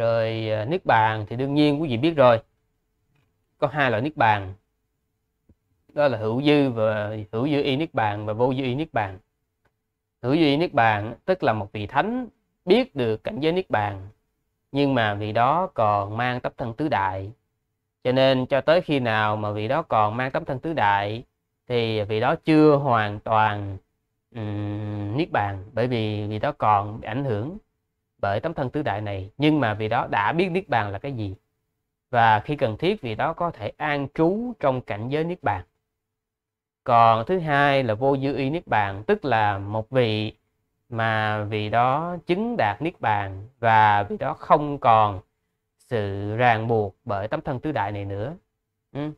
rồi ờ, niết bàn thì đương nhiên quý vị biết rồi có hai loại niết bàn đó là hữu dư và hữu dư y niết bàn và vô dư y niết bàn hữu dư y niết bàn tức là một vị thánh biết được cảnh giới niết bàn nhưng mà vị đó còn mang tấm thân tứ đại cho nên cho tới khi nào mà vị đó còn mang tấm thân tứ đại thì vị đó chưa hoàn toàn um, niết bàn bởi vì vị đó còn bị ảnh hưởng bởi tấm thân tứ đại này nhưng mà vì đó đã biết niết bàn là cái gì và khi cần thiết vì đó có thể an trú trong cảnh giới niết bàn còn thứ hai là vô dư y niết bàn tức là một vị mà vì đó chứng đạt niết bàn và vì đó không còn sự ràng buộc bởi tấm thân tứ đại này nữa ừ.